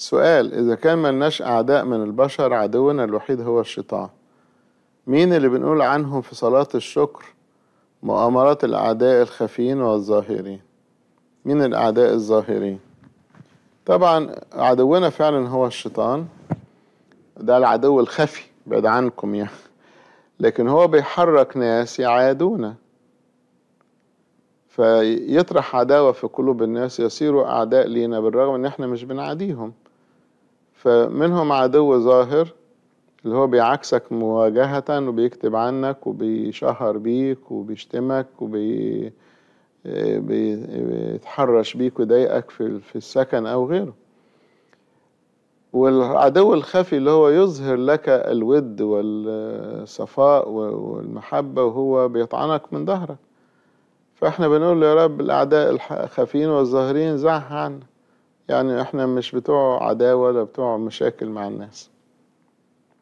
سؤال إذا كان ملناش أعداء من البشر عدونا الوحيد هو الشيطان مين اللي بنقول عنهم في صلاة الشكر مؤامرات الأعداء الخفيين والظاهرين مين الأعداء الظاهرين طبعا عدونا فعلا هو الشيطان ده العدو الخفي بعد عنكم يعني لكن هو بيحرك ناس يعادونا فيطرح عداوة في قلوب الناس يصيروا أعداء لينا بالرغم إن إحنا مش بنعاديهم فمنهم عدو ظاهر اللي هو بيعكسك مواجهة وبيكتب عنك وبيشهر بيك وبيشتمك وبيتحرش بيك ويضايقك في في السكن أو غيره والعدو الخفي اللي هو يظهر لك الود والصفاء والمحبة وهو بيطعنك من ظهرك فاحنا بنقول يا رب الأعداء الخفيين والظاهرين زعها عنك يعني احنا مش بتوع عداوة ولا بتوع مشاكل مع الناس